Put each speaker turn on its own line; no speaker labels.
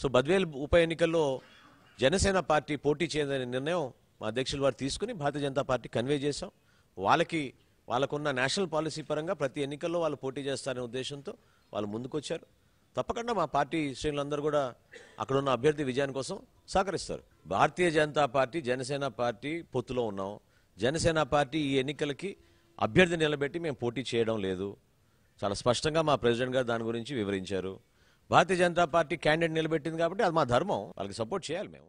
so Badvel ఉప ఎన్నికల్లో Janasena party పోటీ చేయదనే నిర్ణయం మా అధ్యక్షులు వారు తీసుకుని భారతీయ జనతా పార్టీ కన్వే చేశాం వాళ్ళకి వాళ్ళకున్న నేషనల్ పాలసీ పరంగా ప్రతి ఎన్నికల్లో వాళ్ళు పోటీ చేస్తారనే ఉద్దేశంతో వాళ్ళు ముందుకొచ్చారు తప్పకుండా మా పార్టీ శ్రేణులందరూ కూడా అక్కడున్న అభ్యర్థి విజయాని కోసం సహకరిస్తారు భారతీయ జనతా పార్టీ జనసేన పార్టీ పొత్తులో ఉన్నాం జనసేన పార్టీ ఈ ఎన్నికలకి అభ్యర్థి నిలబెట్టి మేము పోటీ చేయడం లేదు చాలా స్పష్టంగా మా ప్రెసిడెంట్ గారు దాని గురించి వివరించారు భారతీయ జనతా పార్టీ క్యాండిడేట్ నిలబెట్టింది కాబట్టి అది మా ధర్మం వాళ్ళకి సపోర్ట్ చేయాలి మేము